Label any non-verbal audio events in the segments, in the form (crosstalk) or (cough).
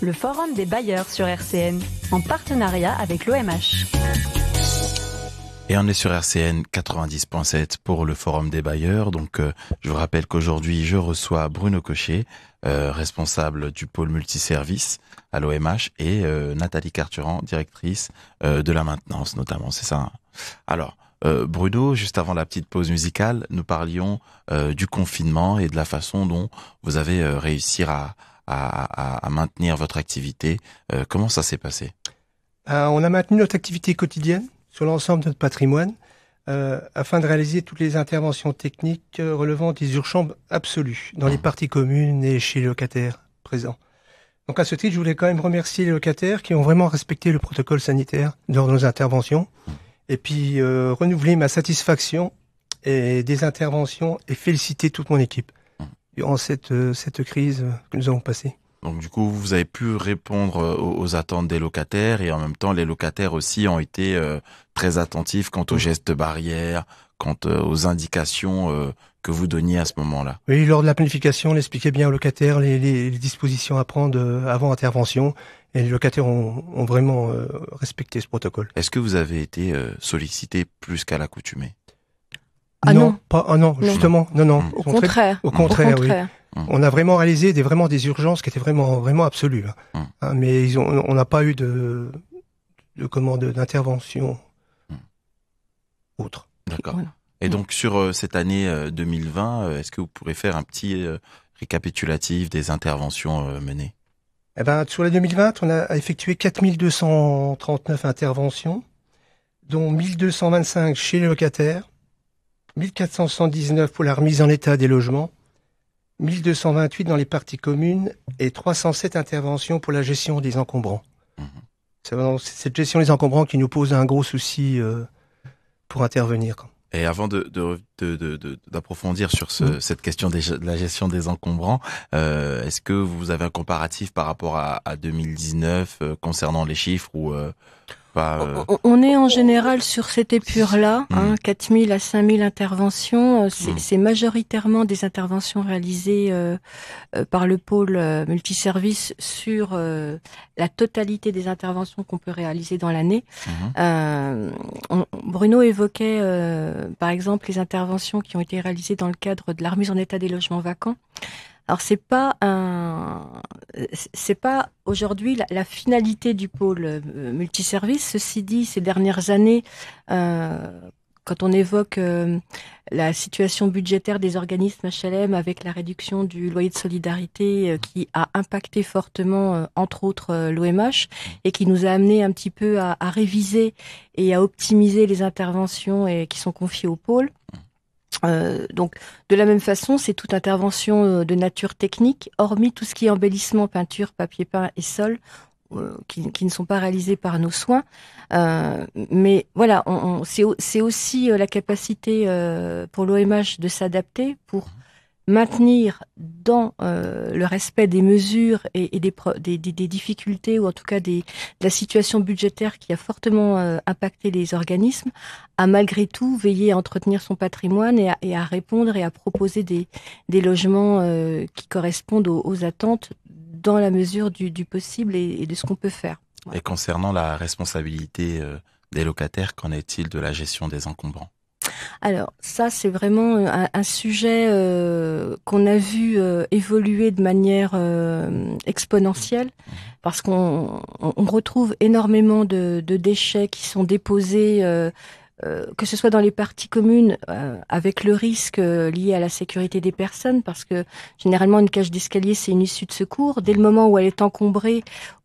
le forum des bailleurs sur RCN, en partenariat avec l'OMH. Et on est sur RCN 90.7 pour le forum des bailleurs. Donc, euh, je vous rappelle qu'aujourd'hui, je reçois Bruno Cochet, euh, responsable du pôle multiservice à l'OMH, et euh, Nathalie Carturan, directrice de la maintenance, notamment. C'est ça. Hein. Alors, Bruno, juste avant la petite pause musicale, nous parlions du confinement et de la façon dont vous avez réussi à, à, maintenir votre activité. Euh, comment ça s'est passé euh, On a maintenu notre activité quotidienne sur l'ensemble de notre patrimoine euh, afin de réaliser toutes les interventions techniques relevant des urchambres absolues dans les ah. parties communes et chez les locataires présents. Donc à ce titre, je voulais quand même remercier les locataires qui ont vraiment respecté le protocole sanitaire lors de nos interventions et puis renouveler ma satisfaction et des interventions et féliciter toute mon équipe. En cette, euh, cette crise que nous avons passée. Donc du coup, vous avez pu répondre euh, aux, attentes des locataires et en même temps, les locataires aussi ont été euh, très attentifs quant aux gestes barrières, quant aux indications que vous donniez à ce moment-là. Oui, lors de la planification, on expliquait bien aux locataires les, dispositions à prendre avant intervention et les locataires ont, ont vraiment respecté ce protocole. Est-ce que vous avez été sollicité plus qu'à l'accoutumée ah, ah non, non, justement, non, non. Au, contraire. au contraire. oui. Mmh. On a vraiment réalisé des vraiment des urgences qui étaient vraiment vraiment absolues. Hein. Mmh. Hein, mais ils ont, on n'a pas eu de de d'intervention mmh. autre. D'accord. Et donc sur euh, cette année 2020, euh, euh, est-ce que vous pourrez faire un petit récapitulatif des interventions menées eh ben, sur la 2020, on a effectué 4239 interventions, dont 1225 chez les locataires, 1479 pour la remise en état des logements, 1228 dans les parties communes et 307 interventions pour la gestion des encombrants. Mhm. C'est cette gestion des encombrants qui nous pose un gros souci euh, pour intervenir. Et avant de, d'approfondir sur mhm. cette question de la gestion des encombrants, euh, est-ce que vous avez un comparatif par rapport à, 2019 euh, concernant les chiffres ou euh, on, est en général sur cette épure-là, mm. hein, 4000 à 5000 interventions. Euh, mm. C'est majoritairement des interventions réalisées euh, par le pôle multiservice sur la totalité des interventions qu'on peut réaliser dans l'année. Mm-hmm. Bruno évoquait par exemple les interventions qui ont été réalisées dans le cadre de la remise en état des logements vacants. Alors c'est pas un, c'est pas aujourd'hui la, finalité du pôle euh, multiservice. Ceci dit, ces dernières années, euh, quand on évoque euh, la situation budgétaire des organismes HLM avec la réduction du loyer de solidarité qui a impacté fortement, entre autres, l'OMH et qui nous a amené un petit peu à, à, réviser et à optimiser les interventions et, qui sont confiées au pôle. Euh, donc, de la même façon, c'est toute intervention euh, de nature technique, hormis tout ce qui est embellissement, peinture, papier peint et sol, euh, qui, ne sont pas réalisés par nos soins. mais voilà, on, c'est aussi la capacité pour l'OMH de s'adapter, pour maintenir dans euh, le respect des mesures et, des, des, des, difficultés ou en tout cas des, de la situation budgétaire qui a fortement euh, impacté les organismes, à malgré tout veiller à entretenir son patrimoine et à, et à répondre et à proposer des, des logements euh, qui correspondent aux, attentes dans la mesure du, possible et, de ce qu'on peut faire. Et concernant la responsabilité des locataires, qu'en est-il de la gestion des encombrants alors ça, c'est vraiment euh, un, sujet euh, qu'on a vu euh, évoluer de manière exponentielle parce qu'on retrouve énormément de, déchets qui sont déposés. que ce soit dans les parties communes, avec le risque lié à la sécurité des personnes, parce que généralement une cage d'escalier c'est une issue de secours. Dès le moment où elle est encombrée,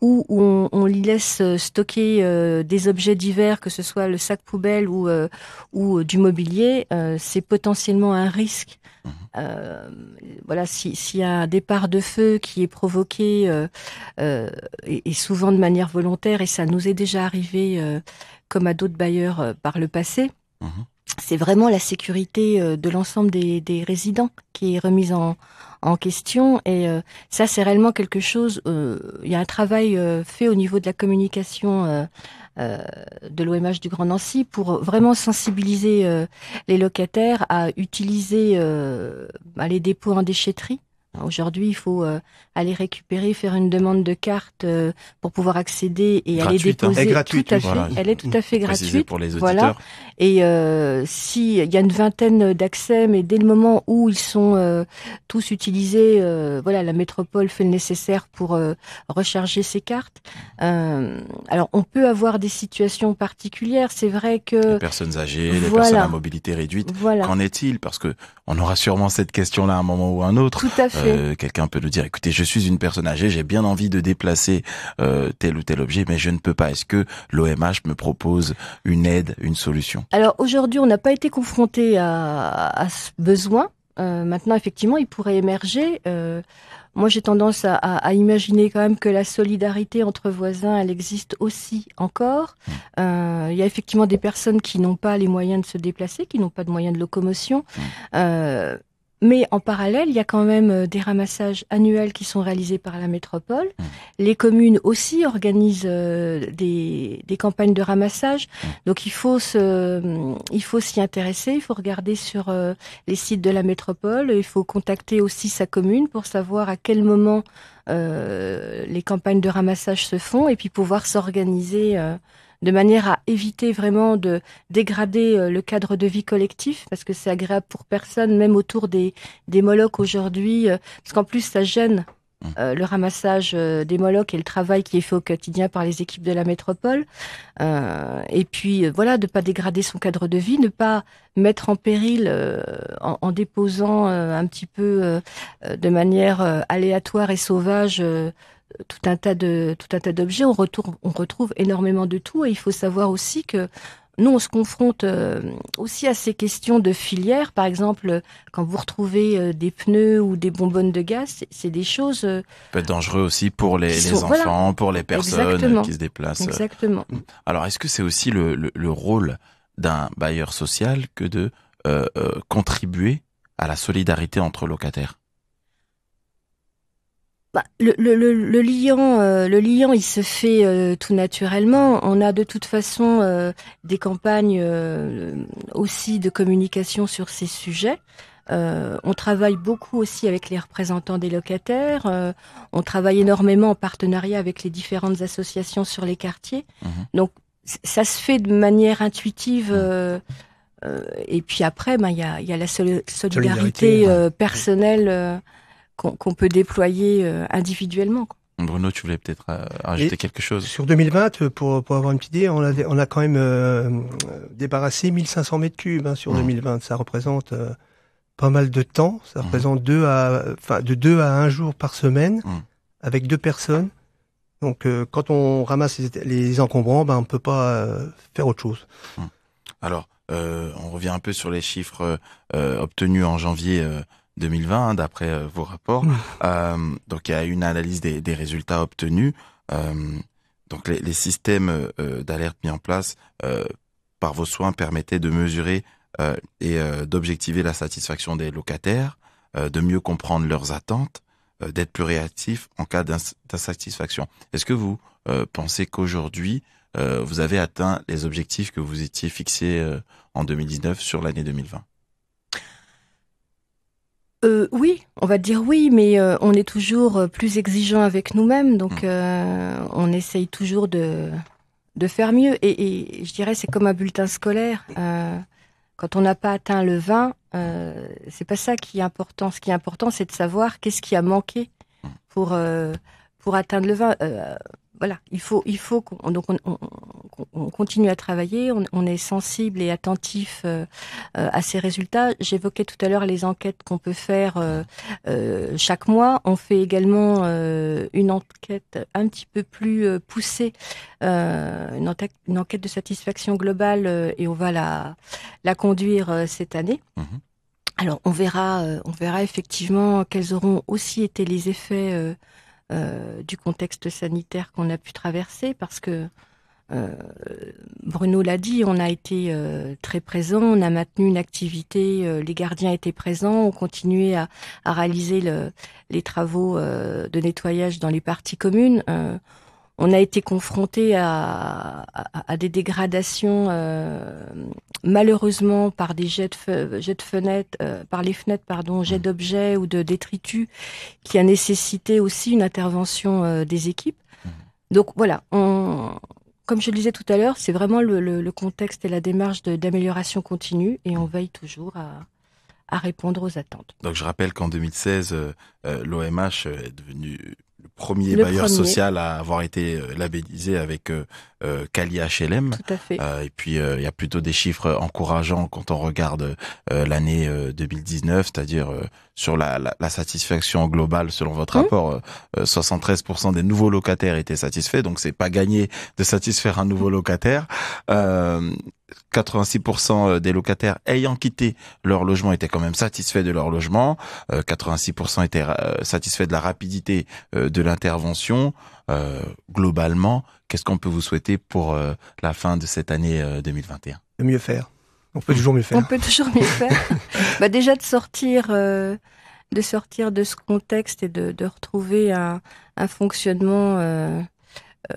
où on, on laisse euh, stocker euh, des objets divers, que ce soit le sac poubelle ou, euh, ou du mobilier, c'est potentiellement un risque. Mhm. voilà, s'il y a un départ de feu qui est provoqué et, souvent de manière volontaire, et ça nous est déjà arrivé comme à d'autres bailleurs par le passé, mhm. c'est vraiment la sécurité de l'ensemble des, des résidents qui est remise en, en question. Et euh, ça, c'est réellement quelque chose. Euh, il y a un travail euh, fait au niveau de la communication de l'OMH du Grand Nancy pour vraiment sensibiliser les locataires à utiliser bah, les dépôts en déchetterie bah, aujourd'hui, il faut euh, aller récupérer, faire une demande de carte euh, pour pouvoir accéder et aller hein. déposer. Elle est gratuite, tout à fait, Elle est tout à fait gratuite. Pour les Voilà. Et s'il euh, si y a une vingtaine d'accès, mais dès le moment où ils sont tous utilisés, voilà, la métropole fait le nécessaire pour recharger ces cartes. alors, on peut avoir des situations particulières. C'est vrai que les personnes âgées, les personnes à mobilité réduite. Voilà. Qu'en est-il Parce que on aura sûrement cette question-là à un moment ou à un autre. Tout à fait. Euh, quelqu'un peut nous dire, écoutez, je suis une personne âgée, j'ai bien envie de déplacer euh, tel ou tel objet, mais je ne peux pas. Est-ce que l'OMH me propose une aide, une solution Alors aujourd'hui, on n'a pas été confronté à, ce besoin. Euh, maintenant, effectivement, il pourrait émerger. moi, j'ai tendance à, à, imaginer quand même que la solidarité entre voisins, elle existe aussi encore. Mmh. Il y a effectivement des personnes qui n'ont pas les moyens de se déplacer, qui n'ont pas de moyens de locomotion. Mmh. Mais en parallèle, il y a quand même euh, des ramassages annuels qui sont réalisés par la métropole. Mmh. Les communes aussi organisent euh, des, campagnes de ramassage. Mmh. Donc il faut se, il faut s'y intéresser. Il faut regarder sur euh, les sites de la métropole. Il faut contacter aussi sa commune pour savoir à quel moment les campagnes de ramassage se font et puis pouvoir s'organiser euh, de manière à éviter vraiment de dégrader euh, le cadre de vie collectif, parce que c'est agréable pour personne, même autour des, des aujourd'hui, euh, parce qu'en plus ça gêne mmh. euh, le ramassage des molochs et le travail qui est fait au quotidien par les équipes de la métropole. et puis voilà, de ne pas dégrader son cadre de vie, ne pas mettre en péril en, déposant un petit peu de manière aléatoire et sauvage tout un tas de tout un tas d'objets. On retrouve on retrouve énormément de tout et il faut savoir aussi que nous, on se confronte euh, aussi à ces questions de filière. Par exemple, quand vous retrouvez euh, des pneus ou des bonbonnes de gaz, c'est des choses... Euh, Ça peut être dangereux aussi pour les, enfants, pour les personnes qui se déplacent. Exactement. Alors, est-ce que c'est aussi le, le, rôle d'un bailleur social que de contribuer à la solidarité entre locataires bah, le, le, le, liant, euh, le liant, il se fait euh, tout naturellement. On a de toute façon euh, des campagnes aussi de communication sur ces sujets. on travaille beaucoup aussi avec les représentants des locataires. on travaille énormément en partenariat avec les différentes associations sur les quartiers. Mhm. Donc ça se fait de manière intuitive. Mhm. et puis après, ben, il y, a, y a la solidarité, personnelle qu'on peut déployer euh, individuellement. Bruno, tu voulais peut-être euh, ajouter quelque chose. Sur 2020, euh, pour, pour avoir une petite idée, on a, on a quand même débarrassé 1500 mètres cubes hein, sur 2020. Mmh. Ça représente pas mal de temps. Ça mmh. représente à, de 2 à 1 jour par semaine mmh. avec deux personnes. Donc quand on ramasse les, encombrants, ben, on ne peut pas faire autre chose. Alors, on revient un peu sur les chiffres obtenus en janvier 2020, d'après euh, vos rapports. Euh, donc il y a une analyse des, résultats obtenus. Euh, donc les, systèmes d'alerte mis en place par vos soins permettaient de mesurer et d'objectiver la satisfaction des locataires, de mieux comprendre leurs attentes, d'être plus réactif en cas d'insatisfaction. Est-ce que vous pensez qu'aujourd'hui, vous avez atteint les objectifs que vous étiez fixés en 2019 sur l'année 2020 euh, oui, on va dire oui, mais euh, on est toujours euh, plus exigeant avec nous-mêmes, donc mm. euh, on essaye toujours de, faire mieux. Et, et je dirais, c'est comme un bulletin scolaire. quand on n'a pas atteint le 20, c'est pas ça qui est important. Ce qui est important, c'est de savoir qu'est-ce qui a manqué mm. pour, pour atteindre le 20 voilà, il faut, il faut qu'on, on, continue à travailler, on, est sensible et attentif euh, euh, à ces résultats. J'évoquais tout à l'heure les enquêtes qu'on peut faire euh, chaque mois. On fait également une enquête un petit peu plus poussée, une enquête, de satisfaction globale, et on va la, la conduire cette année. Mhm. Alors on verra, on verra effectivement quels auront aussi été les effets euh, du contexte sanitaire qu'on a pu traverser, parce que euh, Bruno l'a dit, on a été euh, très présent, on a maintenu une activité, les gardiens étaient présents, on continuait à, réaliser les travaux de nettoyage dans les parties communes on a été confronté à, des dégradations euh, malheureusement par des jets de, jets de fenêtres, euh, par les fenêtres, pardon, jets mmh. d'objets ou de détritus, qui a nécessité aussi une intervention euh, des équipes. Mmh. Donc voilà, on, comme je le disais tout à l'heure, c'est vraiment le, contexte et la démarche d'amélioration continue, et on veille toujours à, à répondre aux attentes. Donc je rappelle qu'en 2016, l'OMH est devenu le premier bailleur social à avoir été euh, labellisé avec euh, HLM. Euh, euh, et puis, il y a plutôt des chiffres encourageants quand on regarde l'année 2019, c'est-à-dire sur la, satisfaction globale selon votre mmh. rapport. 73% euh, euh, des nouveaux locataires étaient satisfaits, donc c'est pas gagné de satisfaire un nouveau mmh. locataire. Euh, 86% euh, des locataires ayant quitté leur logement étaient quand même satisfaits de leur logement. 86% étaient satisfaits de la rapidité de l'intervention. globalement, qu'est-ce qu'on peut vous souhaiter pour la fin de cette année 2021 Le mieux faire. On peut toujours mieux faire. On peut toujours mieux faire. (laughs) Bah, déjà de sortir, euh, de sortir de ce contexte et de, retrouver un, fonctionnement euh, euh,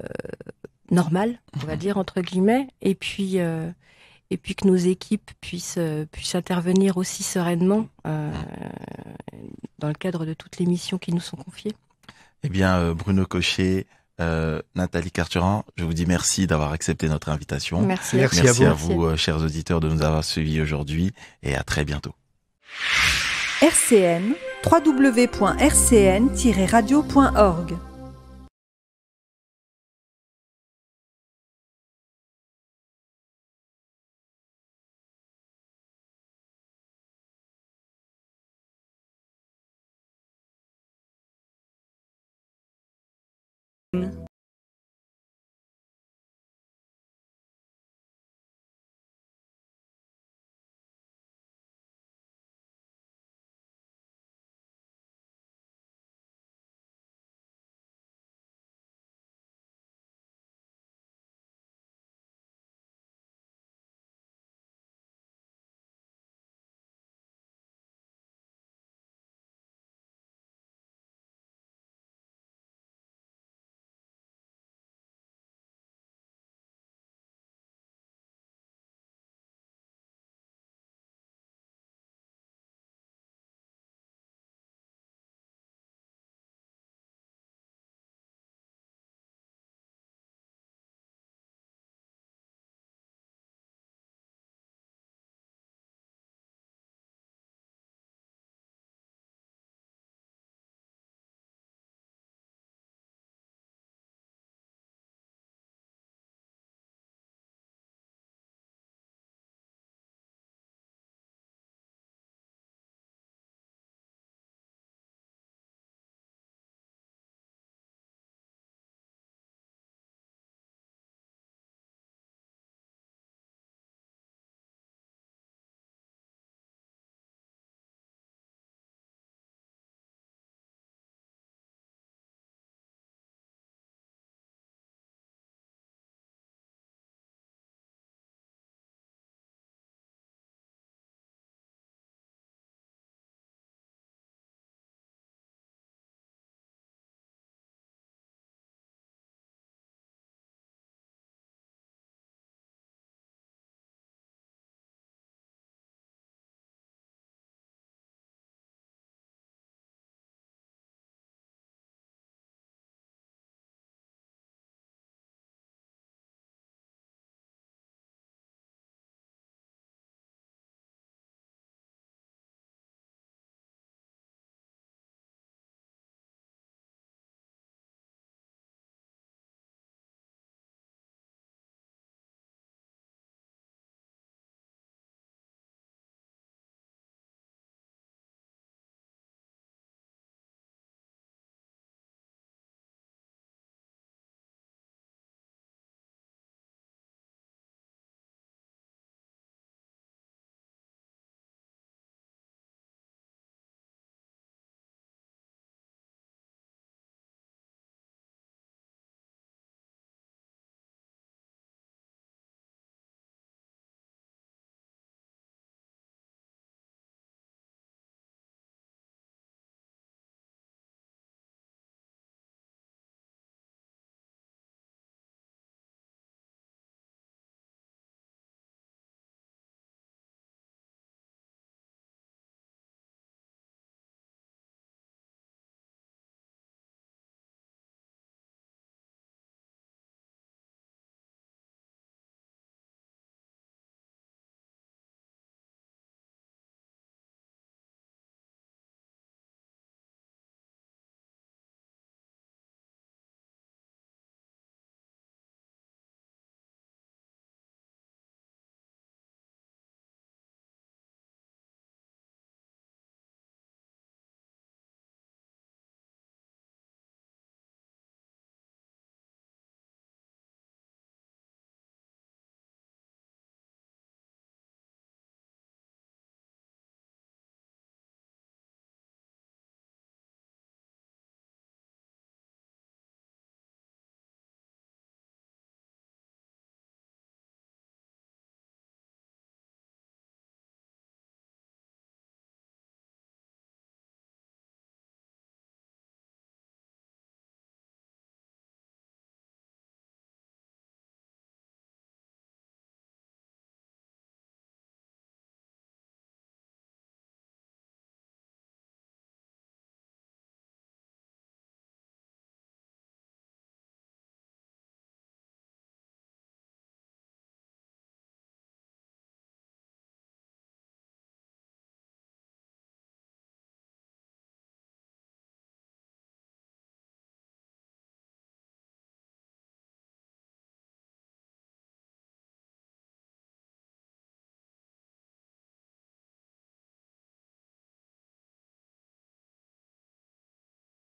normal, on va dire entre guillemets, et puis et puis que nos équipes puissent puissent intervenir aussi sereinement dans le cadre de toutes les missions qui nous sont confiées. Eh bien, Bruno Cochet, euh, Nathalie Carturan, je vous dis merci d'avoir accepté notre invitation. Merci. à vous, euh, chers auditeurs, de nous avoir suivis aujourd'hui et à très bientôt. RCN, www.rcn-radio.org